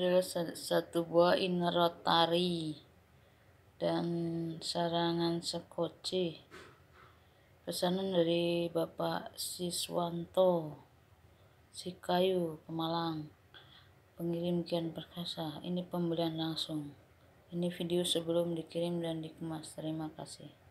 adalah satu buah inner dan sarangan sekoci pesanan dari Bapak Siswanto Sikayu Kemalang pengirim Kian Perkasa ini pembelian langsung ini video sebelum dikirim dan dikemas terima kasih